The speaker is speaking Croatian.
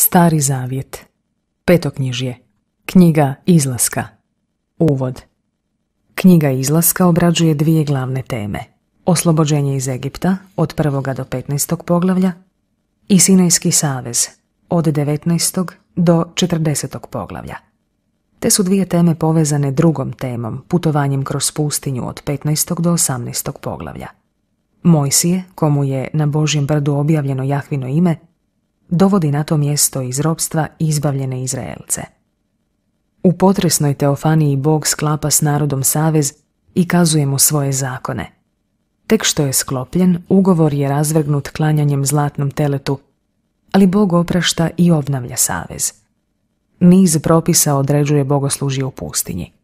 Stari zavjet. Petoknjižje. Knjiga izlaska. Uvod. Knjiga izlaska obrađuje dvije glavne teme. Oslobođenje iz Egipta od 1. do 15. poglavlja i Sinajski savez od 19. do 40. poglavlja. Te su dvije teme povezane drugom temom, putovanjem kroz pustinju od 15. do 18. poglavlja. Mojsije, komu je na Božjem brdu objavljeno Jahvino ime, dovodi na to mjesto iz robstva izbavljene Izraelce. U potresnoj teofaniji Bog sklapa s narodom savez i kazuje mu svoje zakone. Tek što je sklopljen, ugovor je razvrgnut klanjanjem zlatnom teletu, ali Bog oprašta i obnavlja savez. Niz propisa određuje bogoslužje u pustinji.